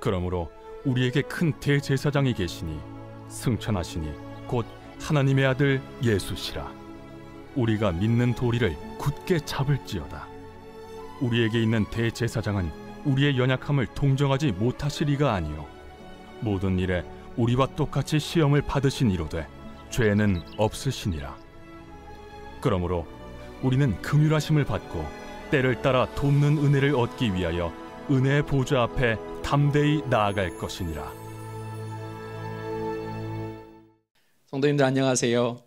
그러므로 우리에게 큰 대제사장이 계시니 승천하시니 곧 하나님의 아들 예수시라 우리가 믿는 도리를 굳게 잡을지어다 우리에게 있는 대제사장은 우리의 연약함을 동정하지 못하시리가 아니요 모든 일에 우리와 똑같이 시험을 받으신 이로되 죄는 없으시니라 그러므로 우리는 금유하심을 받고 때를 따라 돕는 은혜를 얻기 위하여 은혜의 보좌 앞에 담대히 나아갈 것이니라. 성도님들 안녕하세요.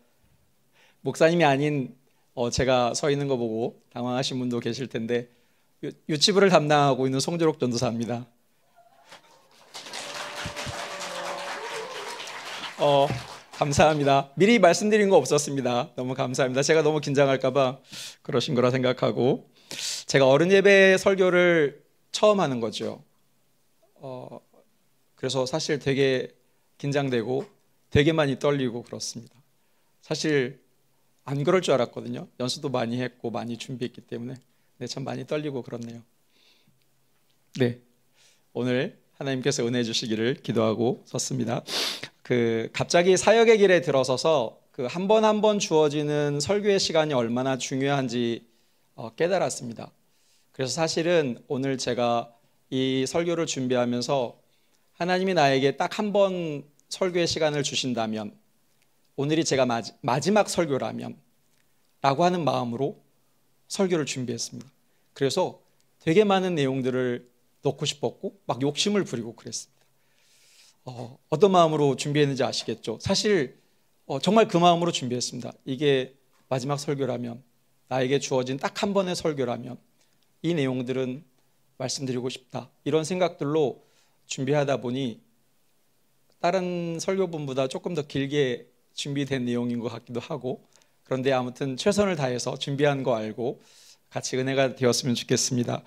목사님이 아닌 어, 제가 서 있는 거 보고 당황하신 분도 계실 텐데 유치부를 담당하고 있는 송조록 전도사입니다. 어, 감사합니다. 미리 말씀드린 거 없었습니다. 너무 감사합니다. 제가 너무 긴장할까봐 그러신 거라 생각하고 제가 어른 예배 설교를 처음 하는 거죠. 어, 그래서 사실 되게 긴장되고 되게 많이 떨리고 그렇습니다. 사실 안 그럴 줄 알았거든요. 연습도 많이 했고 많이 준비했기 때문에 네, 참 많이 떨리고 그렇네요. 네, 오늘 하나님께서 은혜 주시기를 기도하고 섰습니다. 그 갑자기 사역의 길에 들어서서 그한 번 한 번 주어지는 설교의 시간이 얼마나 중요한지 어, 깨달았습니다. 그래서 사실은 오늘 제가 이 설교를 준비하면서 하나님이 나에게 딱 한 번 설교의 시간을 주신다면 오늘이 제가 마지, 마지막 설교라면 라고 하는 마음으로 설교를 준비했습니다. 그래서 되게 많은 내용들을 넣고 싶었고 막 욕심을 부리고 그랬습니다. 어, 떤 마음으로 준비했는지 아시겠죠? 사실 어, 정말 그 마음으로 준비했습니다. 이게 마지막 설교라면 나에게 주어진 딱 한 번의 설교라면 이 내용들은 말씀드리고 싶다. 이런 생각들로 준비하다 보니 다른 설교분보다 조금 더 길게 준비된 내용인 것 같기도 하고 그런데 아무튼 최선을 다해서 준비한 거 알고 같이 은혜가 되었으면 좋겠습니다.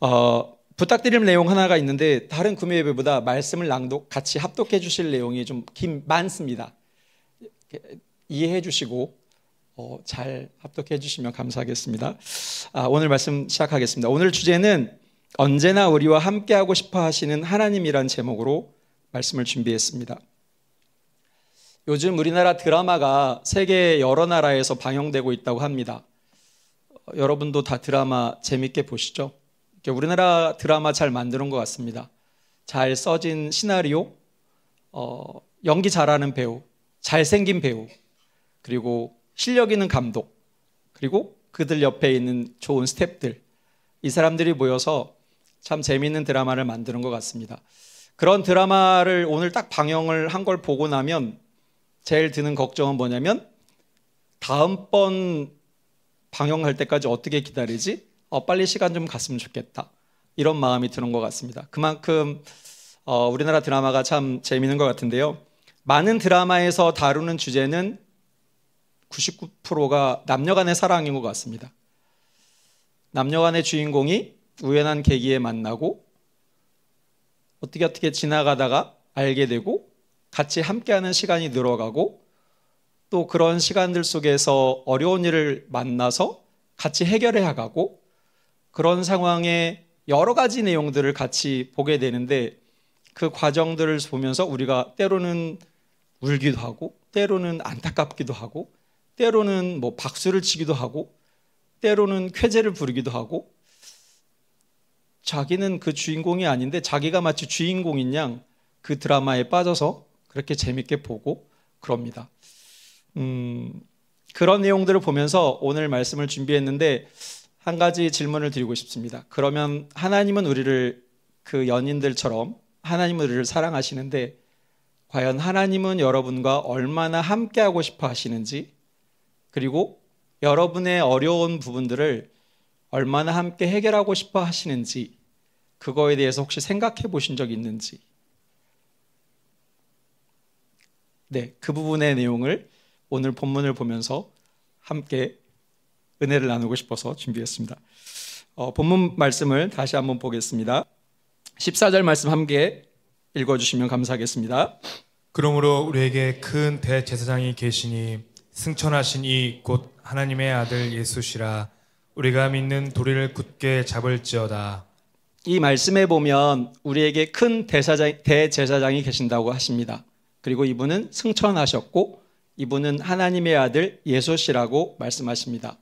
어, 부탁드릴 내용 하나가 있는데 다른 구매 예배보다 말씀을 낭독 같이 합독해 주실 내용이 좀 많습니다. 이해해 주시고 어, 잘 합독해 주시면 감사하겠습니다. 아, 오늘 말씀 시작하겠습니다. 오늘 주제는 언제나 우리와 함께하고 싶어 하시는 하나님이란 제목으로 말씀을 준비했습니다. 요즘 우리나라 드라마가 세계 여러 나라에서 방영되고 있다고 합니다. 어, 여러분도 다 드라마 재밌게 보시죠? 우리나라 드라마 잘 만드는 것 같습니다. 잘 써진 시나리오, 어, 연기 잘하는 배우, 잘생긴 배우, 그리고 실력 있는 감독, 그리고 그들 옆에 있는 좋은 스탭들, 이 사람들이 모여서 참 재미있는 드라마를 만드는 것 같습니다. 그런 드라마를 오늘 딱 방영을 한 걸 보고 나면 제일 드는 걱정은 뭐냐면 다음번 방영할 때까지 어떻게 기다리지? 어, 빨리 시간 좀 갔으면 좋겠다. 이런 마음이 드는 것 같습니다. 그만큼 어, 우리나라 드라마가 참 재미있는 것 같은데요. 많은 드라마에서 다루는 주제는 99%가 남녀 간의 사랑인 것 같습니다. 남녀 간의 주인공이 우연한 계기에 만나고 어떻게 어떻게 지나가다가 알게 되고 같이 함께하는 시간이 늘어가고 또 그런 시간들 속에서 어려운 일을 만나서 같이 해결해 가고 그런 상황에 여러 가지 내용들을 같이 보게 되는데 그 과정들을 보면서 우리가 때로는 울기도 하고 때로는 안타깝기도 하고 때로는 뭐 박수를 치기도 하고 때로는 쾌재를 부르기도 하고 자기는 그 주인공이 아닌데 자기가 마치 주인공인 양 그 드라마에 빠져서 그렇게 재밌게 보고 그럽니다. 음, 그런 내용들을 보면서 오늘 말씀을 준비했는데 한 가지 질문을 드리고 싶습니다. 그러면 하나님은 우리를 그 연인들처럼 하나님은 우리를 사랑하시는데 과연 하나님은 여러분과 얼마나 함께하고 싶어 하시는지 그리고 여러분의 어려운 부분들을 얼마나 함께 해결하고 싶어 하시는지 그거에 대해서 혹시 생각해 보신 적 있는지 네, 그 부분의 내용을 오늘 본문을 보면서 함께 은혜를 나누고 싶어서 준비했습니다. 어, 본문 말씀을 다시 한번 보겠습니다. 14절 말씀 함께 읽어주시면 감사하겠습니다. 그러므로 우리에게 큰 대제사장이 계시니 승천하신 이 곧 하나님의 아들 예수시라 우리가 믿는 도리를 굳게 잡을지어다. 이 말씀에 보면 우리에게 큰 대사장, 대제사장이 계신다고 하십니다. 그리고 이분은 승천하셨고 이분은 하나님의 아들 예수시라고 말씀하십니다.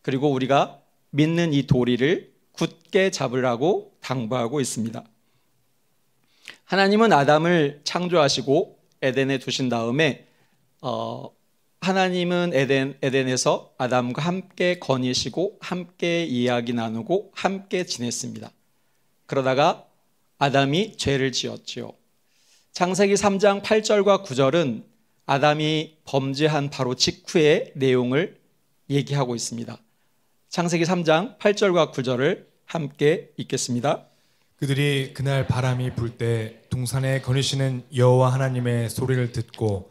그리고 우리가 믿는 이 도리를 굳게 잡으라고 당부하고 있습니다. 하나님은 아담을 창조하시고 에덴에 두신 다음에 어, 하나님은 에덴, 에덴에서 아담과 함께 거니시고 함께 이야기 나누고 함께 지냈습니다. 그러다가 아담이 죄를 지었지요. 창세기 3장 8절과 9절은 아담이 범죄한 바로 직후의 내용을 얘기하고 있습니다. 창세기 3장 8절과 9절을 함께 읽겠습니다. 그들이 그날 바람이 불 때 동산에 거니시는 여호와 하나님의 소리를 듣고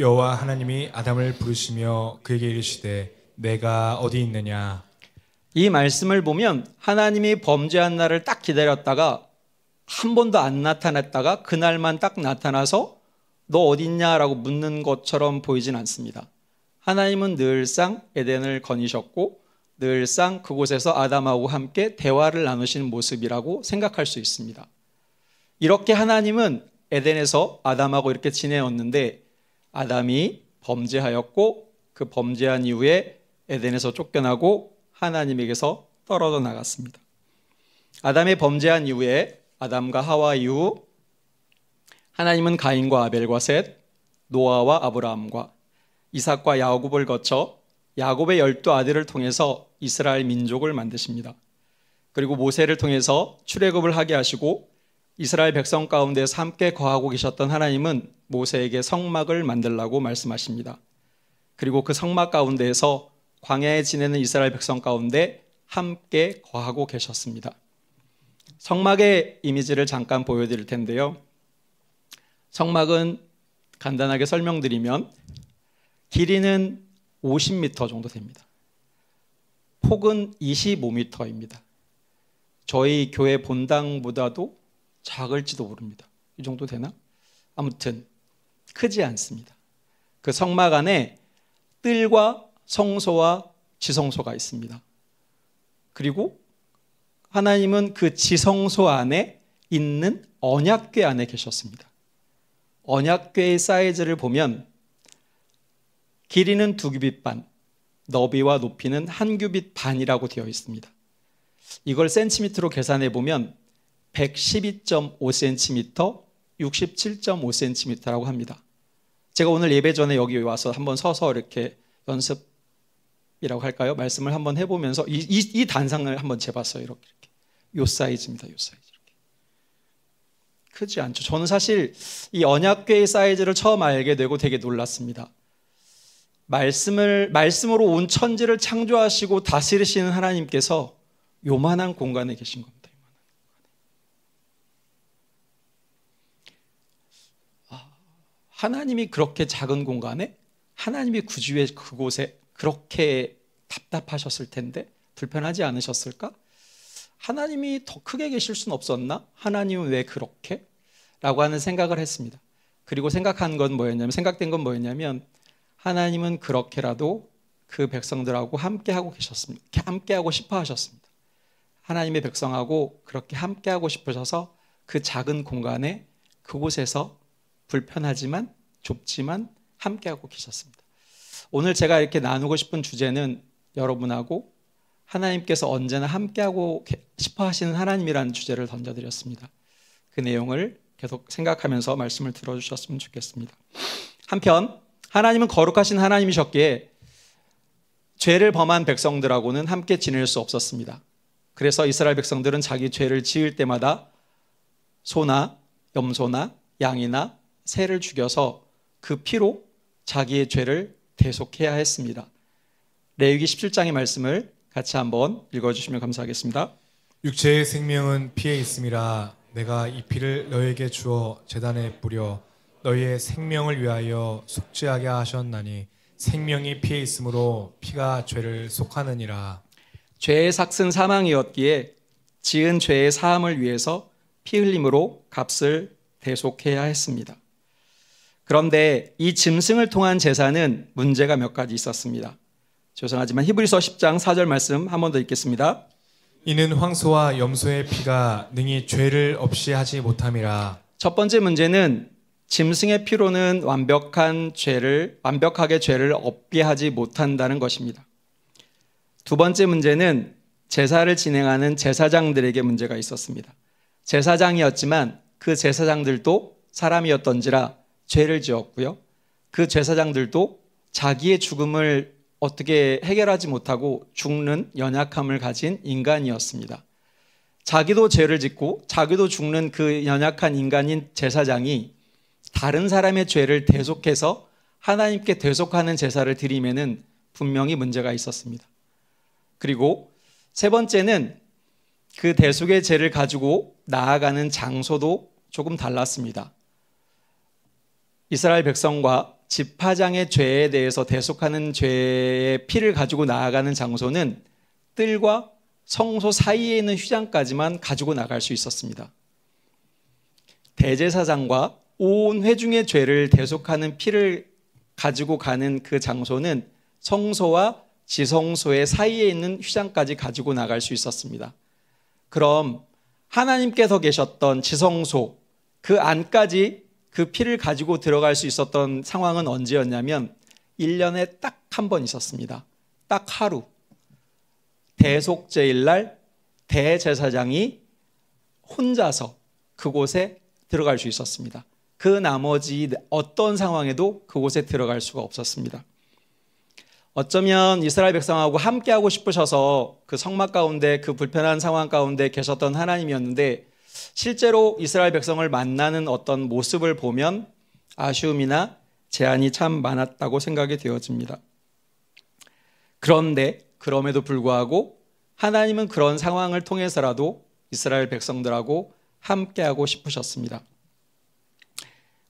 여호와 하나님이 아담을 부르시며 그에게 이르시되 내가 어디 있느냐 이 말씀을 보면 하나님이 범죄한 날을 딱 기다렸다가 한 번도 안 나타났다가 그날만 딱 나타나서 너 어딨냐라고 묻는 것처럼 보이진 않습니다. 하나님은 늘상 에덴을 거니셨고 늘상 그곳에서 아담하고 함께 대화를 나누신 모습이라고 생각할 수 있습니다. 이렇게 하나님은 에덴에서 아담하고 이렇게 지내었는데 아담이 범죄하였고 그 범죄한 이후에 에덴에서 쫓겨나고 하나님에게서 떨어져 나갔습니다. 아담의 범죄한 이후에 아담과 하와 이후 하나님은 가인과 아벨과 셋, 노아와 아브라함과 이삭과 야곱을 거쳐 야곱의 열두 아들을 통해서 이스라엘 민족을 만드십니다. 그리고 모세를 통해서 출애굽을 하게 하시고 이스라엘 백성 가운데서 함께 거하고 계셨던 하나님은 모세에게 성막을 만들라고 말씀하십니다. 그리고 그 성막 가운데에서 광야에 지내는 이스라엘 백성 가운데 함께 거하고 계셨습니다. 성막의 이미지를 잠깐 보여드릴 텐데요. 성막은 간단하게 설명드리면 길이는 50m 정도 됩니다. 폭은 25m입니다. 저희 교회 본당보다도 작을지도 모릅니다. 이 정도 되나? 아무튼 크지 않습니다. 그 성막 안에 뜰과 성소와 지성소가 있습니다. 그리고 하나님은 그 지성소 안에 있는 언약궤 안에 계셨습니다. 언약궤의 사이즈를 보면 길이는 두 규빗 반, 너비와 높이는 한 규빗 반이라고 되어 있습니다. 이걸 센티미터로 계산해 보면 112.5cm, 67.5cm라고 합니다. 제가 오늘 예배 전에 여기 와서 한번 서서 이렇게 연습이라고 할까요? 말씀을 한번 해보면서 이, 이, 이 단상을 한번 재봤어요. 이렇게, 이렇게. 요 사이즈입니다. 요 사이즈. 이렇게. 크지 않죠. 저는 사실 이 언약궤의 사이즈를 처음 알게 되고 되게 놀랐습니다. 말씀을, 말씀으로 온 천지를 창조하시고 다스리시는 하나님께서 요만한 공간에 계신 겁니다. 하나님이 그렇게 작은 공간에 하나님이 구주의 그곳에 그렇게 답답하셨을 텐데 불편하지 않으셨을까? 하나님이 더 크게 계실 수는 없었나? 하나님은 왜 그렇게? 라고 하는 생각을 했습니다. 그리고 생각한 건 뭐였냐면 생각된 건 뭐였냐면 하나님은 그렇게라도 그 백성들하고 함께 하고 계셨습니다. 함께 하고 싶어 하셨습니다. 하나님의 백성하고 그렇게 함께 하고 싶으셔서 그 작은 공간에 그곳에서 불편하지만 좁지만 함께하고 계셨습니다. 오늘 제가 이렇게 나누고 싶은 주제는 여러분하고 하나님께서 언제나 함께하고 싶어 하시는 하나님이라는 주제를 던져드렸습니다. 그 내용을 계속 생각하면서 말씀을 들어주셨으면 좋겠습니다. 한편, 하나님은 거룩하신 하나님이셨기에 죄를 범한 백성들하고는 함께 지낼 수 없었습니다. 그래서 이스라엘 백성들은 자기 죄를 지을 때마다 소나 염소나 양이나 새를 죽여서 그 피로 자기의 죄를 대속해야 했습니다. 레위기 17장의 말씀을 같이 한번 읽어주시면 감사하겠습니다. 육체의 생명은 피에 있음이라 내가 이 피를 너에게 주어 재단에 뿌려 너희의 생명을 위하여 속죄하게 하셨나니 생명이 피에 있으므로 피가 죄를 속하느니라. 죄의 삭은 사망이었기에 지은 죄의 사함을 위해서 피 흘림으로 값을 대속해야 했습니다. 그런데 이 짐승을 통한 제사는 문제가 몇 가지 있었습니다. 죄송하지만 히브리서 10장 4절 말씀 한번 더 읽겠습니다. 이는 황소와 염소의 피가 능히 죄를 없이 하지 못함이라. 첫 번째 문제는 짐승의 피로는 완벽한 죄를 완벽하게 죄를 없게 하지 못한다는 것입니다. 두 번째 문제는 제사를 진행하는 제사장들에게 문제가 있었습니다. 제사장이었지만 그 제사장들도 사람이었던지라 죄를 지었고요. 그 제사장들도 자기의 죽음을 어떻게 해결하지 못하고 죽는 연약함을 가진 인간이었습니다. 자기도 죄를 짓고 자기도 죽는 그 연약한 인간인 제사장이 다른 사람의 죄를 대속해서 하나님께 대속하는 제사를 드리면은 분명히 문제가 있었습니다. 그리고 세 번째는 그 대속의 죄를 가지고 나아가는 장소도 조금 달랐습니다. 이스라엘 백성과 지파장의 죄에 대해서 대속하는 죄의 피를 가지고 나아가는 장소는 뜰과 성소 사이에 있는 휘장까지만 가지고 나갈 수 있었습니다. 대제사장과 온 회중의 죄를 대속하는 피를 가지고 가는 그 장소는 성소와 지성소의 사이에 있는 휘장까지 가지고 나갈 수 있었습니다. 그럼 하나님께서 계셨던 지성소 그 안까지 그 피를 가지고 들어갈 수 있었던 상황은 언제였냐면 1년에 딱 한 번 있었습니다. 딱 하루. 대속제일 날 대제사장이 혼자서 그곳에 들어갈 수 있었습니다. 그 나머지 어떤 상황에도 그곳에 들어갈 수가 없었습니다. 어쩌면 이스라엘 백성하고 함께하고 싶으셔서 그 성막 가운데 그 불편한 상황 가운데 계셨던 하나님이었는데 실제로 이스라엘 백성을 만나는 어떤 모습을 보면 아쉬움이나 제한이 참 많았다고 생각이 되어집니다. 그런데 그럼에도 불구하고 하나님은 그런 상황을 통해서라도 이스라엘 백성들하고 함께하고 싶으셨습니다.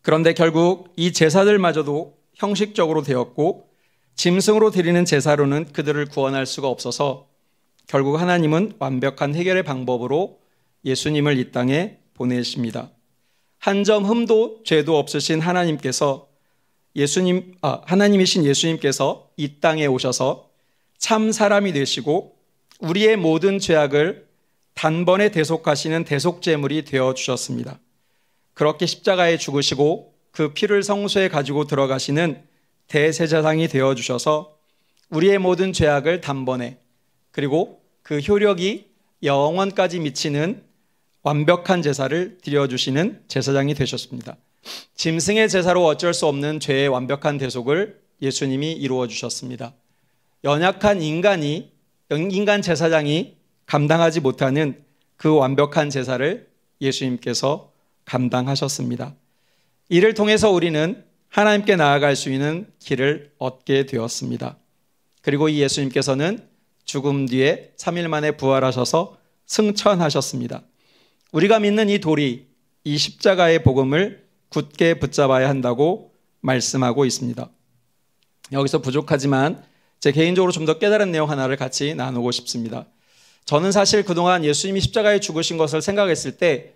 그런데 결국 이 제사들마저도 형식적으로 되었고 짐승으로 드리는 제사로는 그들을 구원할 수가 없어서 결국 하나님은 완벽한 해결의 방법으로 예수님을 이 땅에 보내십니다. 한 점 흠도 죄도 없으신 하나님께서 예수님 아, 하나님이신 예수님께서 이 땅에 오셔서 참 사람이 되시고 우리의 모든 죄악을 단번에 대속하시는 대속제물이 되어 주셨습니다. 그렇게 십자가에 죽으시고 그 피를 성소에 가지고 들어가시는 대제사장이 되어 주셔서 우리의 모든 죄악을 단번에 그리고 그 효력이 영원까지 미치는 완벽한 제사를 드려주시는 제사장이 되셨습니다. 짐승의 제사로 어쩔 수 없는 죄의 완벽한 대속을 예수님이 이루어 주셨습니다. 연약한 인간이, 인간 제사장이 감당하지 못하는 그 완벽한 제사를 예수님께서 감당하셨습니다. 이를 통해서 우리는 하나님께 나아갈 수 있는 길을 얻게 되었습니다. 그리고 이 예수님께서는 죽음 뒤에 3일 만에 부활하셔서 승천하셨습니다. 우리가 믿는 이 돌이 이 십자가의 복음을 굳게 붙잡아야 한다고 말씀하고 있습니다. 여기서 부족하지만 제 개인적으로 좀 더 깨달은 내용 하나를 같이 나누고 싶습니다. 저는 사실 그동안 예수님이 십자가에 죽으신 것을 생각했을 때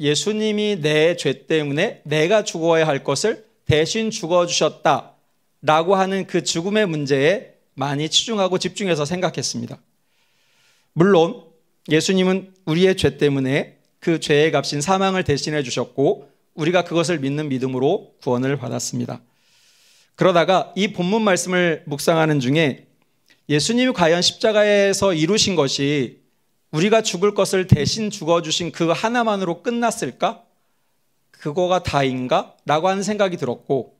예수님이 내 죄 때문에 내가 죽어야 할 것을 대신 죽어주셨다 라고 하는 그 죽음의 문제에 많이 치중하고 집중해서 생각했습니다. 물론 예수님은 우리의 죄 때문에 그 죄의 값인 사망을 대신해 주셨고 우리가 그것을 믿는 믿음으로 구원을 받았습니다. 그러다가 이 본문 말씀을 묵상하는 중에 예수님이 과연 십자가에서 이루신 것이 우리가 죽을 것을 대신 죽어주신 그 하나만으로 끝났을까? 그거가 다인가? 라고 하는 생각이 들었고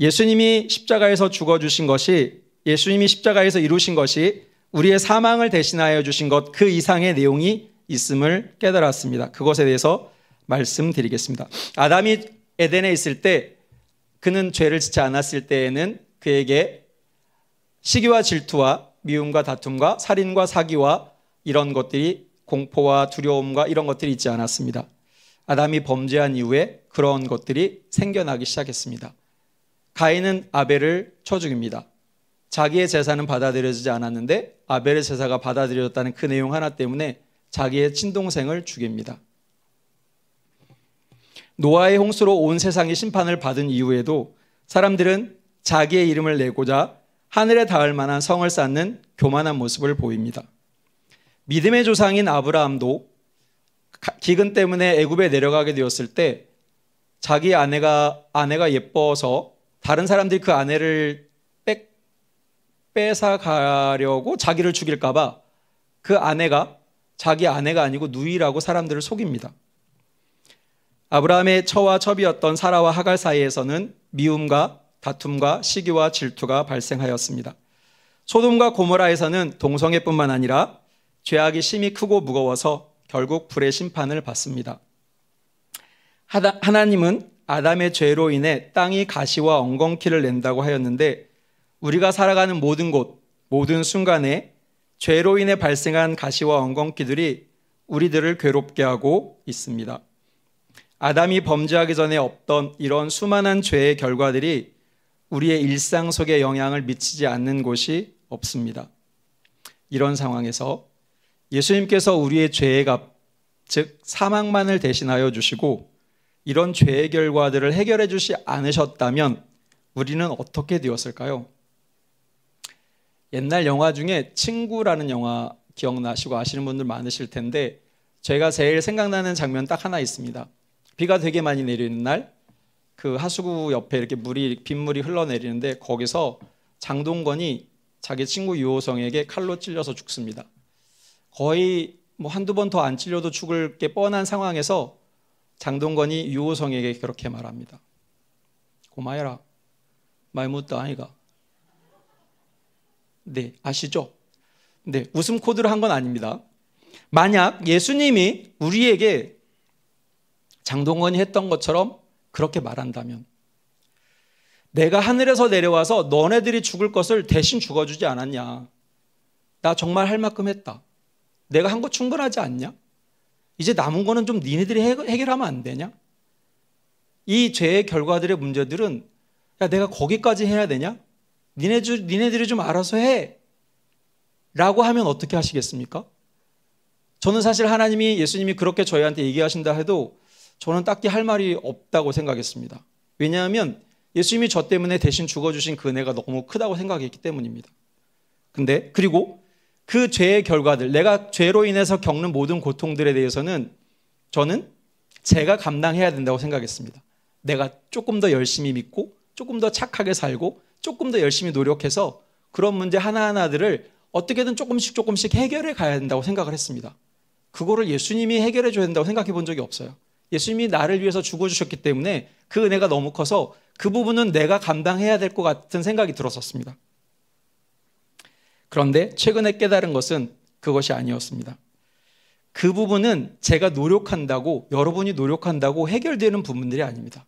예수님이 십자가에서 죽어주신 것이 예수님이 십자가에서 이루신 것이 우리의 사망을 대신하여 주신 것 그 이상의 내용이 있음을 깨달았습니다. 그것에 대해서 말씀드리겠습니다. 아담이 에덴에 있을 때 그는 죄를 짓지 않았을 때에는 그에게 시기와 질투와 미움과 다툼과 살인과 사기와 이런 것들이 공포와 두려움과 이런 것들이 있지 않았습니다. 아담이 범죄한 이후에 그런 것들이 생겨나기 시작했습니다. 가인은 아벨을 쳐 죽입니다. 자기의 재산은 받아들여지지 않았는데 아벨의 제사가 받아들여졌다는 그 내용 하나 때문에 자기의 친동생을 죽입니다. 노아의 홍수로 온 세상이 심판을 받은 이후에도 사람들은 자기의 이름을 내고자 하늘에 닿을 만한 성을 쌓는 교만한 모습을 보입니다. 믿음의 조상인 아브라함도 기근 때문에 애굽에 내려가게 되었을 때 자기 아내가 아내가 예뻐서 다른 사람들이 그 아내를 뺏어가려고 자기를 죽일까봐 그 아내가 자기 아내가 아니고 누이라고 사람들을 속입니다. 아브라함의 처와 첩이었던 사라와 하갈 사이에서는 미움과 다툼과 시기와 질투가 발생하였습니다. 소돔과 고모라에서는 동성애뿐만 아니라 죄악이 심히 크고 무거워서 결국 불의 심판을 받습니다. 하나님은 아담의 죄로 인해 땅이 가시와 엉겅퀴를 낸다고 하였는데 우리가 살아가는 모든 곳, 모든 순간에 죄로 인해 발생한 가시와 엉겅퀴들이 우리들을 괴롭게 하고 있습니다. 아담이 범죄하기 전에 없던 이런 수많은 죄의 결과들이 우리의 일상 속에 영향을 미치지 않는 곳이 없습니다. 이런 상황에서 예수님께서 우리의 죄의 값, 즉 사망만을 대신하여 주시고 이런 죄의 결과들을 해결해 주시 않으셨다면 우리는 어떻게 되었을까요? 옛날 영화 중에 친구라는 영화 기억나시고 아시는 분들 많으실 텐데 제가 제일 생각나는 장면 딱 하나 있습니다. 비가 되게 많이 내리는 날 그 하수구 옆에 이렇게 물이 빗물이 흘러내리는데 거기서 장동건이 자기 친구 유호성에게 칼로 찔려서 죽습니다. 거의 뭐 한두 번 더 안 찔려도 죽을 게 뻔한 상황에서 장동건이 유호성에게 그렇게 말합니다. 고마해라. 말 못다 아이가. 네, 아시죠? 네, 웃음 코드로 한건 아닙니다. 만약 예수님이 우리에게 장동건이 했던 것처럼 그렇게 말한다면 내가 하늘에서 내려와서 너네들이 죽을 것을 대신 죽어주지 않았냐. 나 정말 할 만큼 했다. 내가 한 거 충분하지 않냐? 이제 남은 거는 좀 니네들이 해결하면 안 되냐? 이 죄의 결과들의 문제들은 야, 내가 거기까지 해야 되냐? 니네 주, 니네들이 좀 알아서 해. 라고 하면 어떻게 하시겠습니까? 저는 사실 하나님이 예수님이 그렇게 저희한테 얘기하신다 해도 저는 딱히 할 말이 없다고 생각했습니다. 왜냐하면 예수님이 저 때문에 대신 죽어주신 그은혜가 너무 크다고 생각했기 때문입니다. 근데 그리고 그 죄의 결과들, 내가 죄로 인해서 겪는 모든 고통들에 대해서는 저는 제가 감당해야 된다고 생각했습니다. 내가 조금 더 열심히 믿고 조금 더 착하게 살고 조금 더 열심히 노력해서 그런 문제 하나하나들을 어떻게든 조금씩 조금씩 해결해 가야 된다고 생각을 했습니다. 그거를 예수님이 해결해 줘야 된다고 생각해 본 적이 없어요. 예수님이 나를 위해서 죽어 주셨기 때문에 그 은혜가 너무 커서 그 부분은 내가 감당해야 될 것 같은 생각이 들었었습니다. 그런데 최근에 깨달은 것은 그것이 아니었습니다. 그 부분은 제가 노력한다고 여러분이 노력한다고 해결되는 부분들이 아닙니다.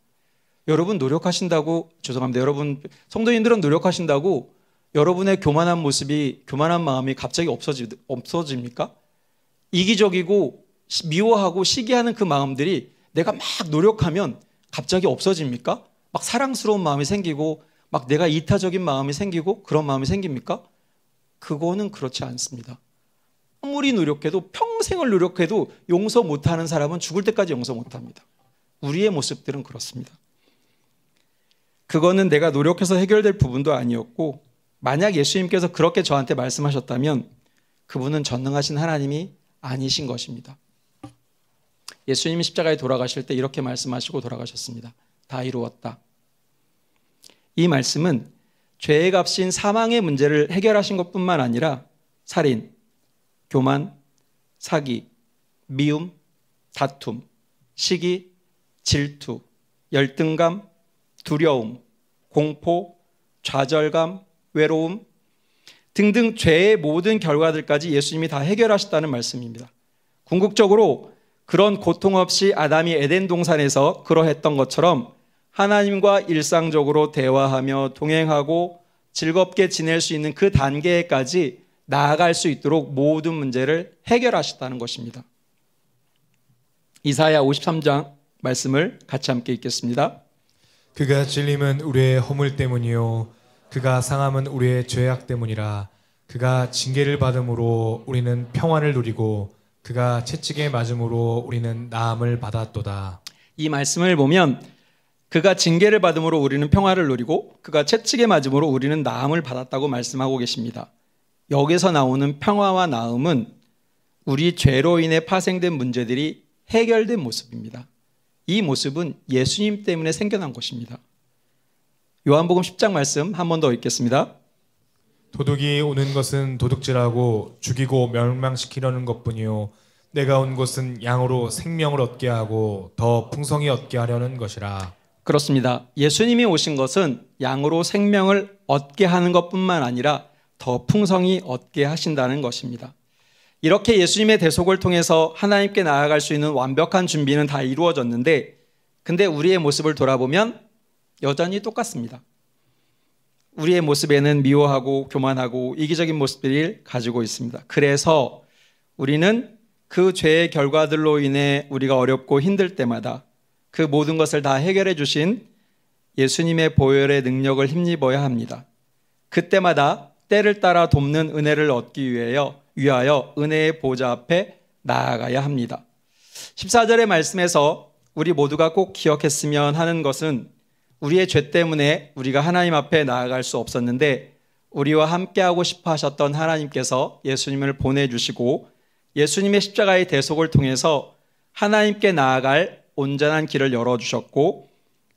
여러분 노력하신다고 죄송합니다. 여러분 성도님들은 노력하신다고 여러분의 교만한 모습이 교만한 마음이 갑자기 없어지 없어집니까? 이기적이고 미워하고 시기하는 그 마음들이 내가 막 노력하면 갑자기 없어집니까? 막 사랑스러운 마음이 생기고 막 내가 이타적인 마음이 생기고 그런 마음이 생깁니까? 그거는 그렇지 않습니다. 아무리 노력해도 평생을 노력해도 용서 못하는 사람은 죽을 때까지 용서 못합니다. 우리의 모습들은 그렇습니다. 그거는 내가 노력해서 해결될 부분도 아니었고 만약 예수님께서 그렇게 저한테 말씀하셨다면 그분은 전능하신 하나님이 아니신 것입니다. 예수님이 십자가에 돌아가실 때 이렇게 말씀하시고 돌아가셨습니다. 다 이루었다. 이 말씀은 죄의 값인 사망의 문제를 해결하신 것뿐만 아니라 살인, 교만, 사기, 미움, 다툼, 시기, 질투, 열등감, 두려움, 공포, 좌절감, 외로움 등등 죄의 모든 결과들까지 예수님이 다 해결하셨다는 말씀입니다. 궁극적으로 그런 고통 없이 아담이 에덴 동산에서 그러했던 것처럼 하나님과 일상적으로 대화하며 동행하고 즐겁게 지낼 수 있는 그 단계까지 나아갈 수 있도록 모든 문제를 해결하셨다는 것입니다. 이사야 53장 말씀을 같이 함께 읽겠습니다. 그가 찔림은 우리의 허물 때문이요 그가 상함은 우리의 죄악 때문이라 그가 징계를 받음으로 우리는 평안을 누리고 그가 채찍에 맞음으로 우리는 나음을 받았도다. 이 말씀을 보면 그가 징계를 받음으로 우리는 평화를 누리고 그가 채찍에 맞음으로 우리는 나음을 받았다고 말씀하고 계십니다. 여기서 나오는 평화와 나음은 우리 죄로 인해 파생된 문제들이 해결된 모습입니다. 이 모습은 예수님 때문에 생겨난 것입니다. 요한복음 10장 말씀 한 번 더 읽겠습니다. 도둑이 오는 것은 도둑질하고 죽이고 멸망시키려는 것뿐이요 내가 온 것은 양으로 생명을 얻게 하고 더 풍성히 얻게 하려는 것이라. 그렇습니다. 예수님이 오신 것은 양으로 생명을 얻게 하는 것뿐만 아니라 더 풍성히 얻게 하신다는 것입니다. 이렇게 예수님의 대속을 통해서 하나님께 나아갈 수 있는 완벽한 준비는 다 이루어졌는데, 근데 우리의 모습을 돌아보면 여전히 똑같습니다. 우리의 모습에는 미워하고 교만하고 이기적인 모습들을 가지고 있습니다. 그래서 우리는 그 죄의 결과들로 인해 우리가 어렵고 힘들 때마다 그 모든 것을 다 해결해 주신 예수님의 보혈의 능력을 힘입어야 합니다. 그때마다 때를 따라 돕는 은혜를 얻기 위하여 위하여 은혜의 보좌 앞에 나아가야 합니다. 14절의 말씀에서 우리 모두가 꼭 기억했으면 하는 것은 우리의 죄 때문에 우리가 하나님 앞에 나아갈 수 없었는데 우리와 함께하고 싶어 하셨던 하나님께서 예수님을 보내주시고 예수님의 십자가의 대속을 통해서 하나님께 나아갈 온전한 길을 열어주셨고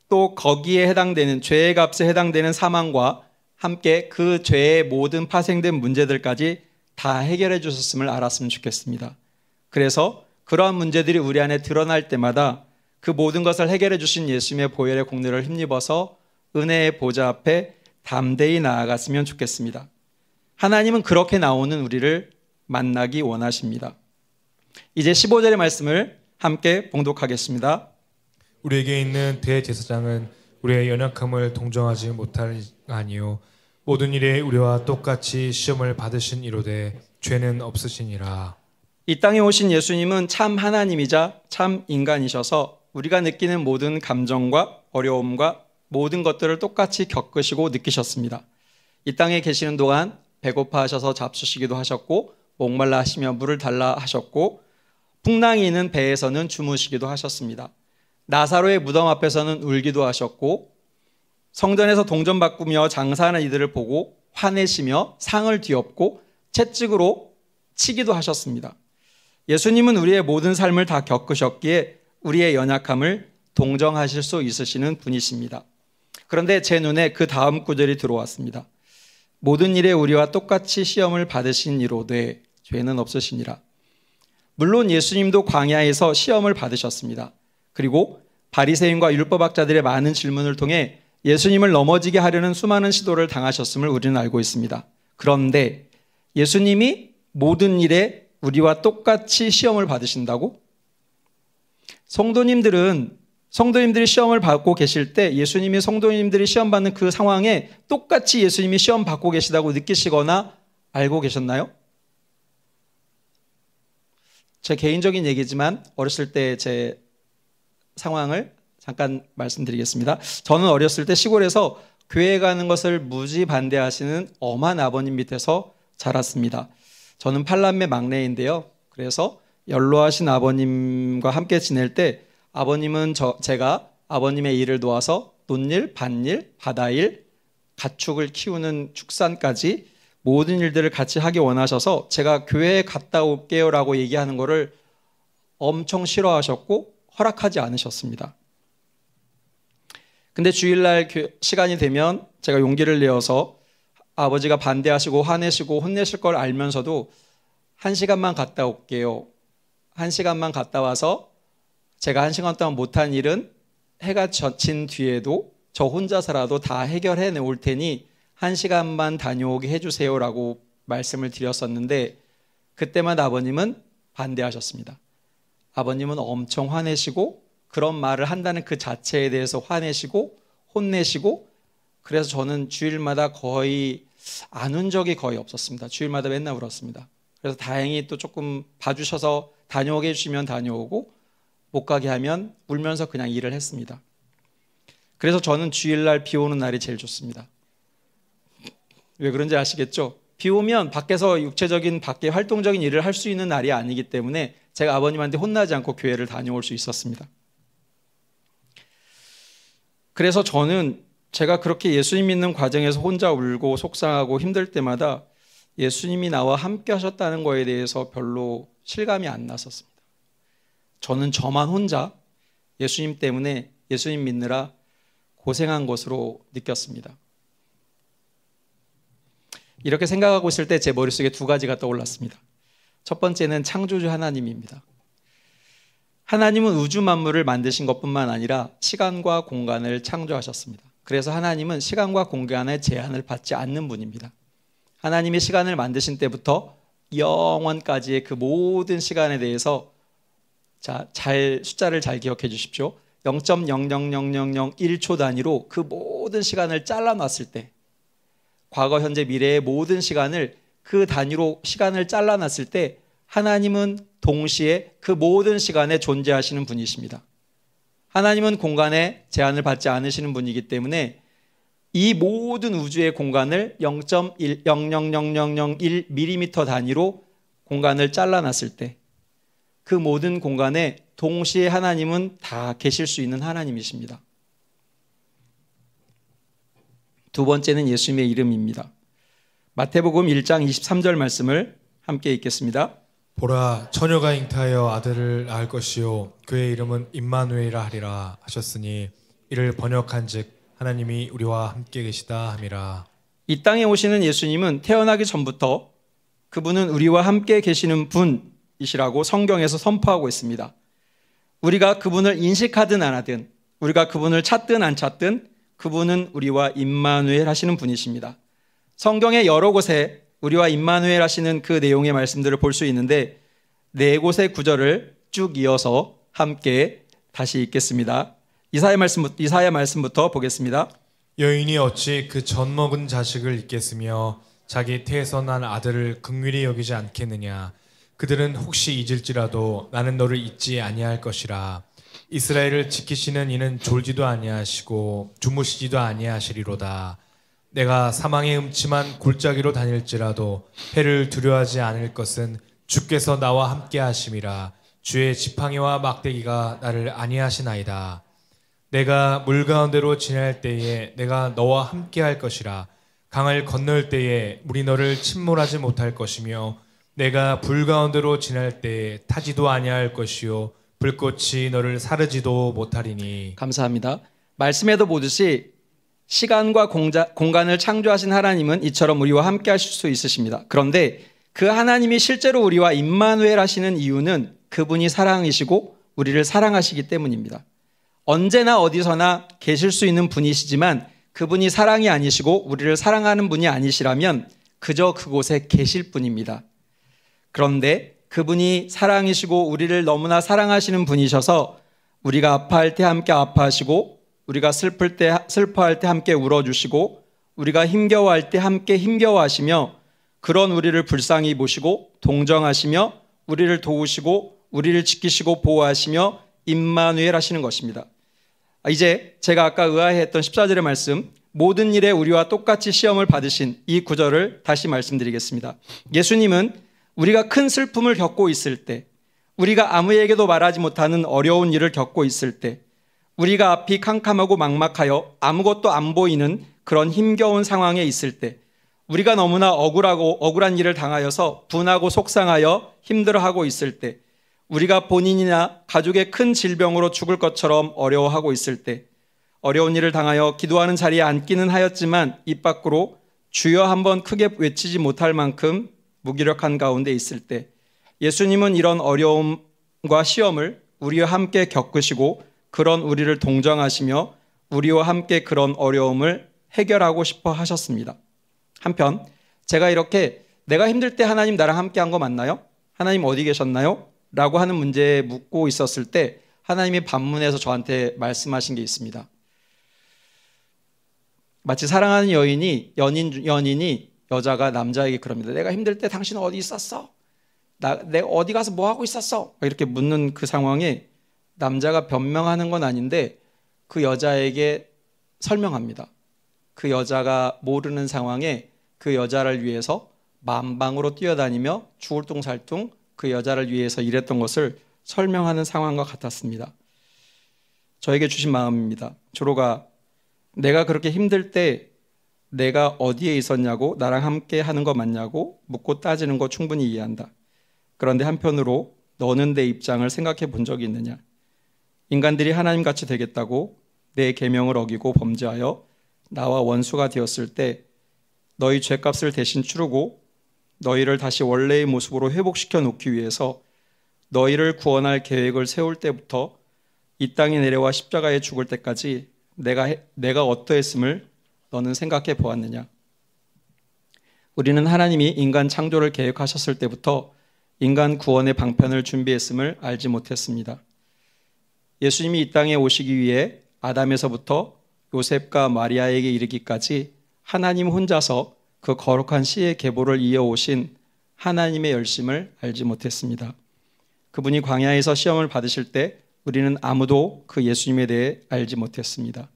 또 거기에 해당되는 죄의 값에 해당되는 사망과 함께 그 죄의 모든 파생된 문제들까지 다 해결해 주셨음을 알았으면 좋겠습니다. 그래서 그러한 문제들이 우리 안에 드러날 때마다 그 모든 것을 해결해 주신 예수님의 보혈의 공로를 힘입어서 은혜의 보좌 앞에 담대히 나아갔으면 좋겠습니다. 하나님은 그렇게 나오는 우리를 만나기 원하십니다. 이제 15절의 말씀을 함께 봉독하겠습니다. 우리에게 있는 대제사장은 우리의 연약함을 동정하지 못할 아니요 모든 일에 우리와 똑같이 시험을 받으신 이로되 죄는 없으시니라. 이 땅에 오신 예수님은 참 하나님이자 참 인간이셔서 우리가 느끼는 모든 감정과 어려움과 모든 것들을 똑같이 겪으시고 느끼셨습니다. 이 땅에 계시는 동안 배고파하셔서 잡수시기도 하셨고 목말라 하시며 물을 달라 하셨고 풍랑이 있는 배에서는 주무시기도 하셨습니다. 나사로의 무덤 앞에서는 울기도 하셨고 성전에서 동전 바꾸며 장사하는 이들을 보고 화내시며 상을 뒤엎고 채찍으로 치기도 하셨습니다. 예수님은 우리의 모든 삶을 다 겪으셨기에 우리의 연약함을 동정하실 수 있으시는 분이십니다. 그런데 제 눈에 그 다음 구절이 들어왔습니다. 모든 일에 우리와 똑같이 시험을 받으신 이로되 죄는 없으시니라. 물론 예수님도 광야에서 시험을 받으셨습니다. 그리고 바리새인과 율법학자들의 많은 질문을 통해 예수님을 넘어지게 하려는 수많은 시도를 당하셨음을 우리는 알고 있습니다. 그런데 예수님이 모든 일에 우리와 똑같이 시험을 받으신다고? 성도님들은 성도님들이 시험을 받고 계실 때 예수님이 성도님들이 시험 받는 그 상황에 똑같이 예수님이 시험 받고 계시다고 느끼시거나 알고 계셨나요? 제 개인적인 얘기지만 어렸을 때 제 상황을 잠깐 말씀드리겠습니다. 저는 어렸을 때 시골에서 교회 가는 것을 무지 반대하시는 엄한 아버님 밑에서 자랐습니다. 저는 팔남매 막내인데요. 그래서 연로하신 아버님과 함께 지낼 때 아버님은 저, 제가 아버님의 일을 도와서 논일, 밭일, 바다일, 가축을 키우는 축산까지 모든 일들을 같이 하기 원하셔서 제가 교회에 갔다 올게요라고 얘기하는 거를 엄청 싫어하셨고 허락하지 않으셨습니다. 근데 주일날 그 시간이 되면 제가 용기를 내어서 아버지가 반대하시고 화내시고 혼내실 걸 알면서도 한 시간만 갔다 올게요. 한 시간만 갔다 와서 제가 한 시간 동안 못한 일은 해가 젖힌 뒤에도 저 혼자서라도 다 해결해 놓을 테니 한 시간만 다녀오게 해주세요라고 말씀을 드렸었는데 그때마다 아버님은 반대하셨습니다. 아버님은 엄청 화내시고 그런 말을 한다는 그 자체에 대해서 화내시고 혼내시고 그래서 저는 주일마다 거의 안 운 적이 거의 없었습니다. 주일마다 맨날 울었습니다. 그래서 다행히 또 조금 봐주셔서 다녀오게 해주시면 다녀오고 못 가게 하면 울면서 그냥 일을 했습니다. 그래서 저는 주일날 비 오는 날이 제일 좋습니다. 왜 그런지 아시겠죠? 비 오면 밖에서 육체적인 밖에 활동적인 일을 할 수 있는 날이 아니기 때문에 제가 아버님한테 혼나지 않고 교회를 다녀올 수 있었습니다. 그래서 저는 제가 그렇게 예수님 믿는 과정에서 혼자 울고 속상하고 힘들 때마다 예수님이 나와 함께 하셨다는 거에 대해서 별로 실감이 안 났었습니다. 저는 저만 혼자 예수님 때문에 예수님 믿느라 고생한 것으로 느꼈습니다. 이렇게 생각하고 있을 때 제 머릿속에 두 가지가 떠올랐습니다. 첫 번째는 창조주 하나님입니다. 하나님은 우주 만물을 만드신 것뿐만 아니라 시간과 공간을 창조하셨습니다. 그래서 하나님은 시간과 공간의 제한을 받지 않는 분입니다. 하나님이 시간을 만드신 때부터 영원까지의 그 모든 시간에 대해서 자, 잘 숫자를 잘 기억해 주십시오. 0.00001초 단위로 그 모든 시간을 잘라놨을 때 과거, 현재, 미래의 모든 시간을 그 단위로 시간을 잘라놨을 때 하나님은 동시에 그 모든 시간에 존재하시는 분이십니다. 하나님은 공간에 제한을 받지 않으시는 분이기 때문에 이 모든 우주의 공간을 0 0 0 0 0 1 m m 단위로 공간을 잘라놨을 때 그 모든 공간에 동시에 하나님은 다 계실 수 있는 하나님이십니다. 두 번째는 예수님의 이름입니다. 마태복음 1장 23절 말씀을 함께 읽겠습니다. 보라 처녀가 잉타하여 아들을 낳을 것이요 그의 이름은 임마누엘이라 하리라 하셨으니 이를 번역한즉 하나님이 우리와 함께 계시다 함이라 이 땅에 오시는 예수님은 태어나기 전부터 그분은 우리와 함께 계시는 분이시라고 성경에서 선포하고 있습니다. 우리가 그분을 인식하든 안 하든 우리가 그분을 찾든 안 찾든 그분은 우리와 임마누엘 하시는 분이십니다. 성경의 여러 곳에 우리와 임마누엘 하시는 그 내용의 말씀들을 볼 수 있는데 네 곳의 구절을 쭉 이어서 함께 다시 읽겠습니다. 이사야 말씀 이사야 말씀부터 보겠습니다. 여인이 어찌 그전 먹은 자식을 잊겠으며 자기 태에서 난 아들을 극률히 여기지 않겠느냐 그들은 혹시 잊을지라도 나는 너를 잊지 아니할 것이라 이스라엘을 지키시는 이는 졸지도 아니하시고 주무시지도 아니하시리로다 내가 사망의 음침한 골짜기로 다닐지라도 해를 두려워하지 않을 것은 주께서 나와 함께 하심이라 주의 지팡이와 막대기가 나를 안니하시나이다 내가 물 가운데로 지날 때에 내가 너와 함께 할 것이라 강을 건널 때에 물이 너를 침몰하지 못할 것이며 내가 불 가운데로 지날 때에 타지도 아니할 것이요 불꽃이 너를 사르지도 못하리니 감사합니다. 말씀에도 보듯이 시간과 공자, 공간을 창조하신 하나님은 이처럼 우리와 함께 하실 수 있으십니다. 그런데 그 하나님이 실제로 우리와 임만회를 하시는 이유는 그분이 사랑이시고 우리를 사랑하시기 때문입니다. 언제나 어디서나 계실 수 있는 분이시지만 그분이 사랑이 아니시고 우리를 사랑하는 분이 아니시라면 그저 그곳에 계실 분입니다. 그런데 그분이 사랑이시고 우리를 너무나 사랑하시는 분이셔서 우리가 아파할 때 함께 아파하시고 우리가 슬플 때 슬퍼할 때 함께 울어 주시고 우리가 힘겨워할 때 함께 힘겨워하시며 그런 우리를 불쌍히 보시고 동정하시며 우리를 도우시고 우리를 지키시고 보호하시며 임마누엘 하시는 것입니다. 아, 이제 제가 아까 의아해했던 14절의 말씀 모든 일에 우리와 똑같이 시험을 받으신 이 구절을 다시 말씀드리겠습니다. 예수님은 우리가 큰 슬픔을 겪고 있을 때 우리가 아무에게도 말하지 못하는 어려운 일을 겪고 있을 때 우리가 앞이 캄캄하고 막막하여 아무것도 안 보이는 그런 힘겨운 상황에 있을 때 우리가 너무나 억울하고 억울한 일을 당하여서 분하고 속상하여 힘들어하고 있을 때 우리가 본인이나 가족의 큰 질병으로 죽을 것처럼 어려워하고 있을 때 어려운 일을 당하여 기도하는 자리에 앉기는 하였지만 입 밖으로 주여 한 번 크게 외치지 못할 만큼 무기력한 가운데 있을 때 예수님은 이런 어려움과 시험을 우리와 함께 겪으시고 그런 우리를 동정하시며 우리와 함께 그런 어려움을 해결하고 싶어 하셨습니다. 한편 제가 이렇게 내가 힘들 때 하나님 나랑 함께 한거 맞나요? 하나님 어디 계셨나요? 라고 하는 문제에 묻고 있었을 때 하나님이 반문해서 저한테 말씀하신 게 있습니다. 마치 사랑하는 여인이 연인 연인이 여자가 남자에게 그럽니다. 내가 힘들 때 당신은 어디 있었어? 나 내가 어디 가서 뭐 하고 있었어? 이렇게 묻는 그 상황에 남자가 변명하는 건 아닌데 그 여자에게 설명합니다. 그 여자가 모르는 상황에 그 여자를 위해서 만방으로 뛰어다니며 주울뚱살뚱 그 여자를 위해서 일했던 것을 설명하는 상황과 같았습니다. 저에게 주신 마음입니다. 조로가 내가 그렇게 힘들 때 내가 어디에 있었냐고 나랑 함께 하는 거 맞냐고 묻고 따지는 거 충분히 이해한다. 그런데 한편으로 너는 내 입장을 생각해 본 적이 있느냐? 인간들이 하나님 같이 되겠다고 내 계명을 어기고 범죄하여 나와 원수가 되었을 때 너희 죄값을 대신 추르고 너희를 다시 원래의 모습으로 회복시켜 놓기 위해서 너희를 구원할 계획을 세울 때부터 이 땅에 내려와 십자가에 죽을 때까지 내가 내가 어떠했음을 너는 생각해 보았느냐? 우리는 하나님이 인간 창조를 계획하셨을 때부터 인간 구원의 방편을 준비했음을 알지 못했습니다. 예수님이 이 땅에 오시기 위해 아담에서부터 요셉과 마리아에게 이르기까지 하나님 혼자서 그 거룩한 시의 계보를 이어오신 하나님의 열심을 알지 못했습니다. 그분이 광야에서 시험을 받으실 때 우리는 아무도 그 예수님에 대해 알지 못했습니다.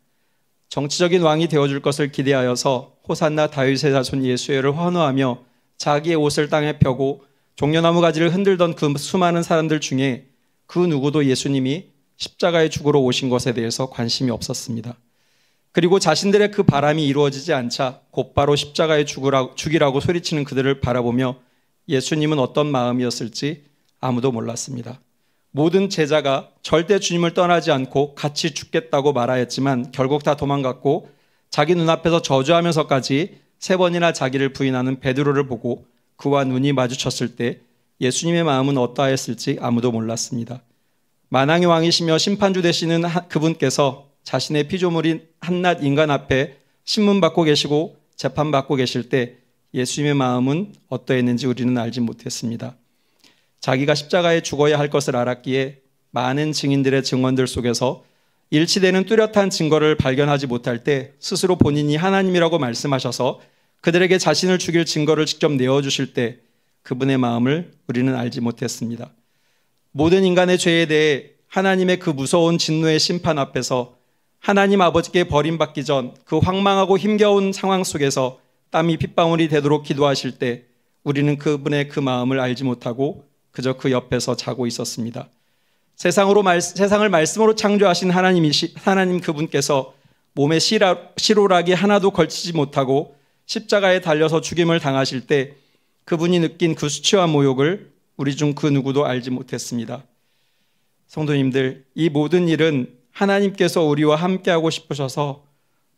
정치적인 왕이 되어줄 것을 기대하여서 호산나 다윗의 자손 예수회를 환호하며 자기의 옷을 땅에 펴고 종려나무 가지를 흔들던 그 수많은 사람들 중에 그 누구도 예수님이 십자가에죽으러 오신 것에 대해서 관심이 없었습니다. 그리고 자신들의 그 바람이 이루어지지 않자 곧바로 십자가에 죽으라, 죽이라고 소리치는 그들을 바라보며 예수님은 어떤 마음이었을지 아무도 몰랐습니다. 모든 제자가 절대 주님을 떠나지 않고 같이 죽겠다고 말하였지만 결국 다 도망갔고 자기 눈앞에서 저주하면서까지 세 번이나 자기를 부인하는 베드로를 보고 그와 눈이 마주쳤을 때 예수님의 마음은 어떠하였을지 아무도 몰랐습니다. 만왕의 왕이시며 심판주 되시는 그분께서 자신의 피조물인 한낱 인간 앞에 신문 받고 계시고 재판 받고 계실 때 예수님의 마음은 어떠했는지 우리는 알지 못했습니다. 자기가 십자가에 죽어야 할 것을 알았기에 많은 증인들의 증언들 속에서 일치되는 뚜렷한 증거를 발견하지 못할 때 스스로 본인이 하나님이라고 말씀하셔서 그들에게 자신을 죽일 증거를 직접 내어주실 때 그분의 마음을 우리는 알지 못했습니다. 모든 인간의 죄에 대해 하나님의 그 무서운 진노의 심판 앞에서 하나님 아버지께 버림받기 전 그 황망하고 힘겨운 상황 속에서 땀이 핏방울이 되도록 기도하실 때 우리는 그분의 그 마음을 알지 못하고 그저 그 옆에서 자고 있었습니다. 세상으로 말, 세상을 말씀으로 창조하신 하나님이 하나님 그분께서 몸에 시라, 시로락이 하나도 걸치지 못하고 십자가에 달려서 죽임을 당하실 때 그분이 느낀 그 수치와 모욕을 우리 중 그 누구도 알지 못했습니다. 성도님들, 이 모든 일은 하나님께서 우리와 함께하고 싶으셔서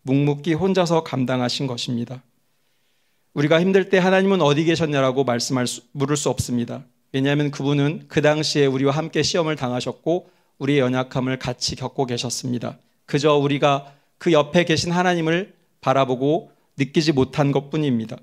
묵묵히 혼자서 감당하신 것입니다. 우리가 힘들 때 하나님은 어디 계셨냐라고 말씀할 수, 물을 수 없습니다. 왜냐하면 그분은 그 당시에 우리와 함께 시험을 당하셨고 우리의 연약함을 같이 겪고 계셨습니다. 그저 우리가 그 옆에 계신 하나님을 바라보고 느끼지 못한 것 뿐입니다.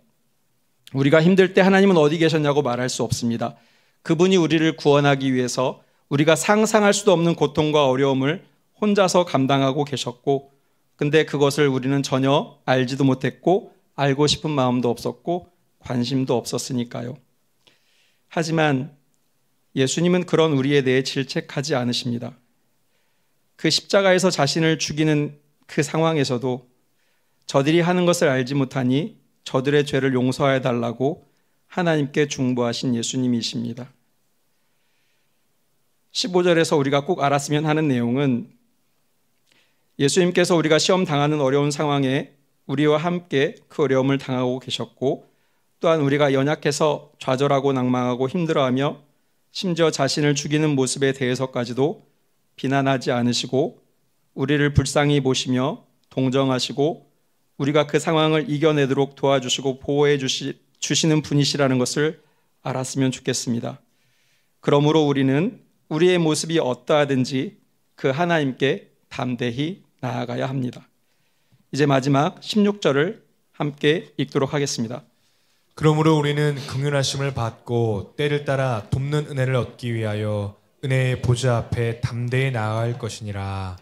우리가 힘들 때 하나님은 어디 계셨냐고 말할 수 없습니다. 그분이 우리를 구원하기 위해서 우리가 상상할 수도 없는 고통과 어려움을 혼자서 감당하고 계셨고, 근데 그것을 우리는 전혀 알지도 못했고, 알고 싶은 마음도 없었고, 관심도 없었으니까요. 하지만 예수님은 그런 우리에 대해 질책하지 않으십니다. 그 십자가에서 자신을 죽이는 그 상황에서도 저들이 하는 것을 알지 못하니 저들의 죄를 용서해 달라고 하나님께 중보하신 예수님이십니다. 15절에서 우리가 꼭 알았으면 하는 내용은 예수님께서 우리가 시험 당하는 어려운 상황에 우리와 함께 그 어려움을 당하고 계셨고 또한 우리가 연약해서 좌절하고 낭망하고 힘들어하며 심지어 자신을 죽이는 모습에 대해서까지도 비난하지 않으시고 우리를 불쌍히 보시며 동정하시고 우리가 그 상황을 이겨내도록 도와주시고 보호해 주시, 주시는 분이시라는 것을 알았으면 좋겠습니다. 그러므로 우리는 우리의 모습이 어떠하든지 그 하나님께 담대히 나아가야 합니다. 이제 마지막 16절을 함께 읽도록 하겠습니다. 그러므로 우리는 긍휼하심을 받고 때를 따라 돕는 은혜를 얻기 위하여 은혜의 보좌 앞에 담대히 나아갈 것이니라.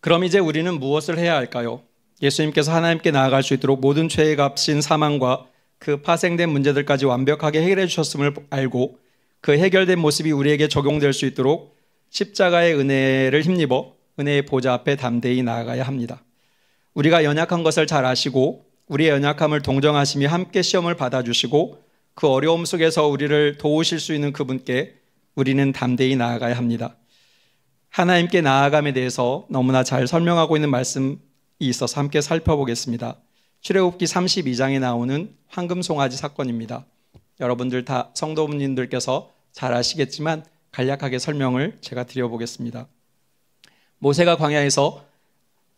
그럼 이제 우리는 무엇을 해야 할까요? 예수님께서 하나님께 나아갈 수 있도록 모든 죄의 값인 사망과 그 파생된 문제들까지 완벽하게 해결해 주셨음을 알고 그 해결된 모습이 우리에게 적용될 수 있도록 십자가의 은혜를 힘입어 은혜의 보좌 앞에 담대히 나아가야 합니다. 우리가 연약한 것을 잘 아시고 우리의 연약함을 동정하심이 함께 시험을 받아주시고 그 어려움 속에서 우리를 도우실 수 있는 그분께 우리는 담대히 나아가야 합니다. 하나님께 나아감에 대해서 너무나 잘 설명하고 있는 말씀이 있어서 함께 살펴보겠습니다. 출애굽기 32장에 나오는 황금 송아지 사건입니다. 여러분들 다 성도분님들께서 잘 아시겠지만 간략하게 설명을 제가 드려보겠습니다. 모세가 광야에서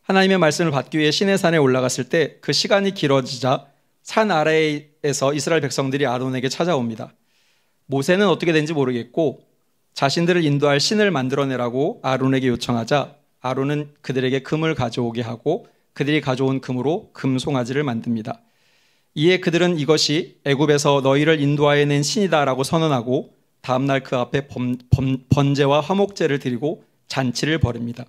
하나님의 말씀을 받기 위해 시내산에 올라갔을 때 그 시간이 길어지자 산 아래에서 이스라엘 백성들이 아론에게 찾아옵니다. 모세는 어떻게 된지 모르겠고 자신들을 인도할 신을 만들어내라고 아론에게 요청하자 아론은 그들에게 금을 가져오게 하고 그들이 가져온 금으로 금송아지를 만듭니다. 이에 그들은 이것이 애굽에서 너희를 인도하여낸 신이다라고 선언하고 다음 날그 앞에 범, 범, 번제와 화목제를 드리고 잔치를 벌입니다.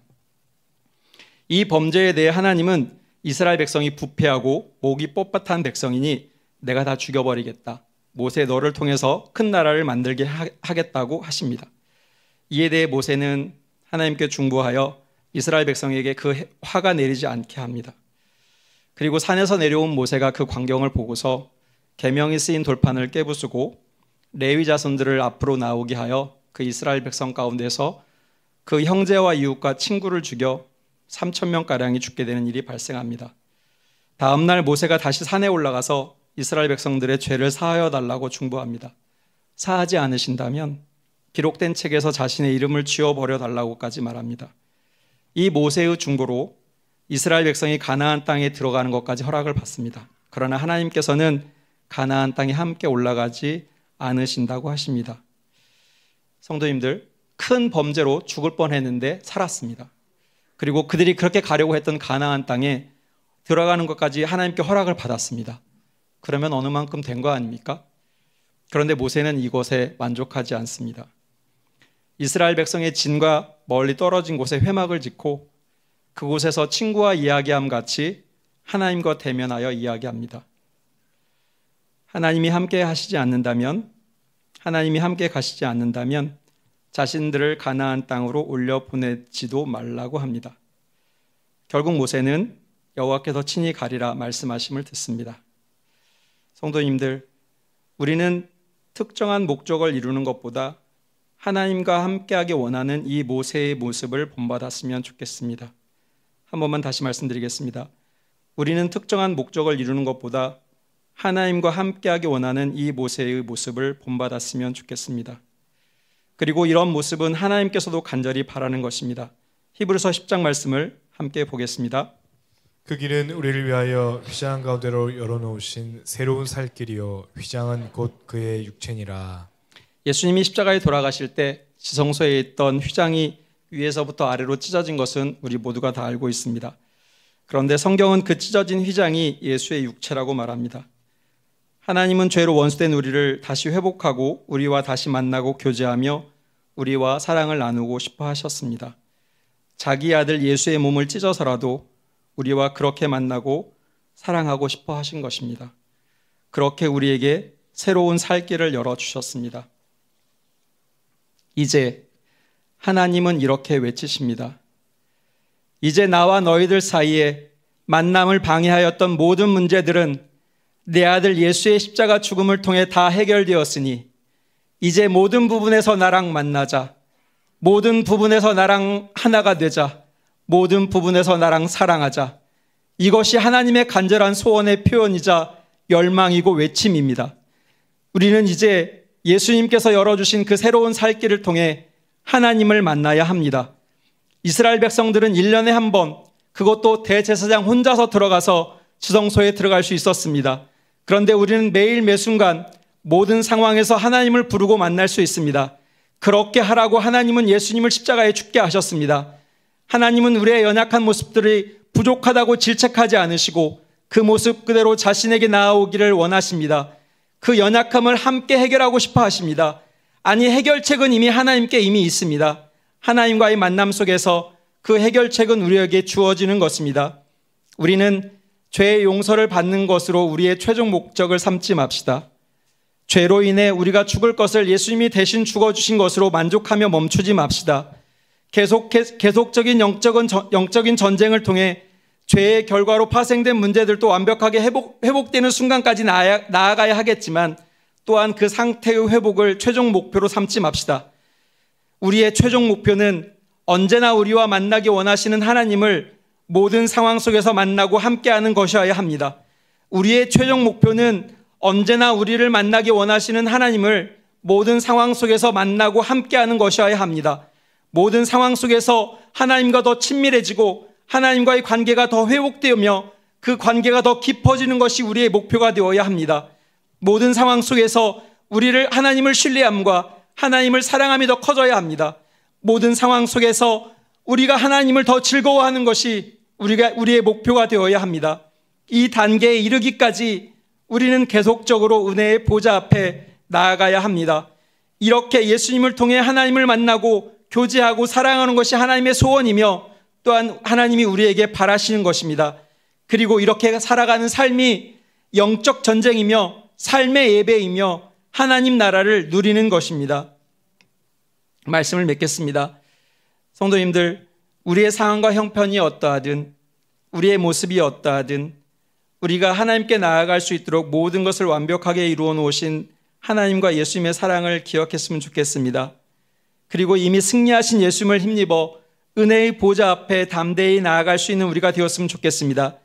이 범죄에 대해 하나님은 이스라엘 백성이 부패하고 목이 뻣뻣한 백성이니 내가 다 죽여버리겠다. 모세 너를 통해서 큰 나라를 만들게 하겠다고 하십니다. 이에 대해 모세는 하나님께 중보하여 이스라엘 백성에게 그 화가 내리지 않게 합니다. 그리고 산에서 내려온 모세가 그 광경을 보고서 계명이 쓰인 돌판을 깨부수고 레위 자손들을 앞으로 나오게 하여 그 이스라엘 백성 가운데서 그 형제와 이웃과 친구를 죽여 3천 명 가량이 죽게 되는 일이 발생합니다. 다음 날 모세가 다시 산에 올라가서 이스라엘 백성들의 죄를 사하여 달라고 중보합니다. 사하지 않으신다면 기록된 책에서 자신의 이름을 지워 버려 달라고까지 말합니다. 이 모세의 중고로 이스라엘 백성이 가나안 땅에 들어가는 것까지 허락을 받습니다. 그러나 하나님께서는 가나안 땅에 함께 올라가지 않으신다고 하십니다. 성도님들, 큰 범죄로 죽을 뻔했는데 살았습니다. 그리고 그들이 그렇게 가려고 했던 가나안 땅에 들어가는 것까지 하나님께 허락을 받았습니다. 그러면 어느 만큼 된 거 아닙니까? 그런데 모세는 이곳에 만족하지 않습니다. 이스라엘 백성의 진과 멀리 떨어진 곳에 회막을 짓고 그곳에서 친구와 이야기함 같이 하나님과 대면하여 이야기합니다. 하나님이 함께 하시지 않는다면, 하나님이 함께 가시지 않는다면 자신들을 가나안 땅으로 올려 보내지도 말라고 합니다. 결국 모세는 여호와께서 친히 가리라 말씀하심을 듣습니다. 성도님들, 우리는 특정한 목적을 이루는 것보다 하나님과 함께하기 원하는 이 모세의 모습을 본받았으면 좋겠습니다. 한 번만 다시 말씀드리겠습니다. 우리는 특정한 목적을 이루는 것보다 하나님과 함께하기 원하는 이 모세의 모습을 본받았으면 좋겠습니다. 그리고 이런 모습은 하나님께서도 간절히 바라는 것입니다. 히브리서 10장 말씀을 함께 보겠습니다. 그 길은 우리를 위하여 휘장 가운데로 열어놓으신 새로운 살길이요 휘장은 곧 그의 육체니라. 예수님이 십자가에 돌아가실 때 지성소에 있던 휘장이 위에서부터 아래로 찢어진 것은 우리 모두가 다 알고 있습니다. 그런데 성경은 그 찢어진 휘장이 예수의 육체라고 말합니다. 하나님은 죄로 원수된 우리를 다시 회복하고 우리와 다시 만나고 교제하며 우리와 사랑을 나누고 싶어 하셨습니다. 자기 아들 예수의 몸을 찢어서라도 우리와 그렇게 만나고 사랑하고 싶어 하신 것입니다. 그렇게 우리에게 새로운 살 길을 열어주셨습니다. 이제 하나님은 이렇게 외치십니다. 이제 나와 너희들 사이에 만남을 방해하였던 모든 문제들은 내 아들 예수의 십자가 죽음을 통해 다 해결되었으니 이제 모든 부분에서 나랑 만나자. 모든 부분에서 나랑 하나가 되자. 모든 부분에서 나랑 사랑하자. 이것이 하나님의 간절한 소원의 표현이자 열망이고 외침입니다. 우리는 이제 예수님께서 열어주신 그 새로운 살 길을 통해 하나님을 만나야 합니다. 이스라엘 백성들은 1년에 한 번, 그것도 대제사장 혼자서 들어가서 지성소에 들어갈 수 있었습니다. 그런데 우리는 매일 매순간 모든 상황에서 하나님을 부르고 만날 수 있습니다. 그렇게 하라고 하나님은 예수님을 십자가에 죽게 하셨습니다. 하나님은 우리의 연약한 모습들이 부족하다고 질책하지 않으시고 그 모습 그대로 자신에게 나아오기를 원하십니다. 그 연약함을 함께 해결하고 싶어 하십니다. 아니, 해결책은 이미 하나님께 이미 있습니다. 하나님과의 만남 속에서 그 해결책은 우리에게 주어지는 것입니다. 우리는 죄의 용서를 받는 것으로 우리의 최종 목적을 삼지 맙시다. 죄로 인해 우리가 죽을 것을 예수님이 대신 죽어주신 것으로 만족하며 멈추지 맙시다. 계속, 계속적인 영적인, 영적인 전쟁을 통해 죄의 결과로 파생된 문제들도 완벽하게 회복, 회복되는 순간까지 나아야, 나아가야 하겠지만 또한 그 상태의 회복을 최종 목표로 삼지 맙시다. 우리의 최종 목표는 언제나 우리와 만나기 원하시는 하나님을 모든 상황 속에서 만나고 함께하는 것이어야 합니다. 우리의 최종 목표는 언제나 우리를 만나기 원하시는 하나님을 모든 상황 속에서 만나고 함께하는 것이어야 합니다. 모든 상황 속에서 하나님과 더 친밀해지고 하나님과의 관계가 더 회복되며 그 관계가 더 깊어지는 것이 우리의 목표가 되어야 합니다. 모든 상황 속에서 우리를 하나님을 신뢰함과 하나님을 사랑함이 더 커져야 합니다. 모든 상황 속에서 우리가 하나님을 더 즐거워하는 것이 우리가 우리의 목표가 되어야 합니다. 이 단계에 이르기까지 우리는 계속적으로 은혜의 보좌 앞에 나아가야 합니다. 이렇게 예수님을 통해 하나님을 만나고 교제하고 사랑하는 것이 하나님의 소원이며 또한 하나님이 우리에게 바라시는 것입니다. 그리고 이렇게 살아가는 삶이 영적 전쟁이며 삶의 예배이며 하나님 나라를 누리는 것입니다. 말씀을 맺겠습니다. 성도님들, 우리의 상황과 형편이 어떠하든, 우리의 모습이 어떠하든, 우리가 하나님께 나아갈 수 있도록 모든 것을 완벽하게 이루어 놓으신 하나님과 예수님의 사랑을 기억했으면 좋겠습니다. 그리고 이미 승리하신 예수님을 힘입어 은혜의 보좌 앞에 담대히 나아갈 수 있는 우리가 되었으면 좋겠습니다.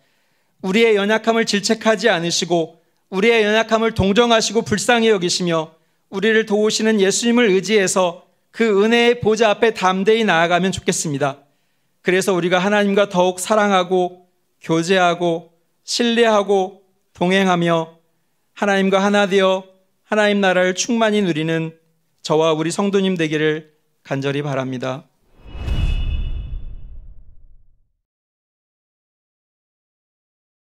우리의 연약함을 질책하지 않으시고 우리의 연약함을 동정하시고 불쌍히 여기시며 우리를 도우시는 예수님을 의지해서 그 은혜의 보좌 앞에 담대히 나아가면 좋겠습니다. 그래서 우리가 하나님과 더욱 사랑하고 교제하고 신뢰하고 동행하며 하나님과 하나 되어 하나님 나라를 충만히 누리는 저와 우리 성도님 되기를 간절히 바랍니다.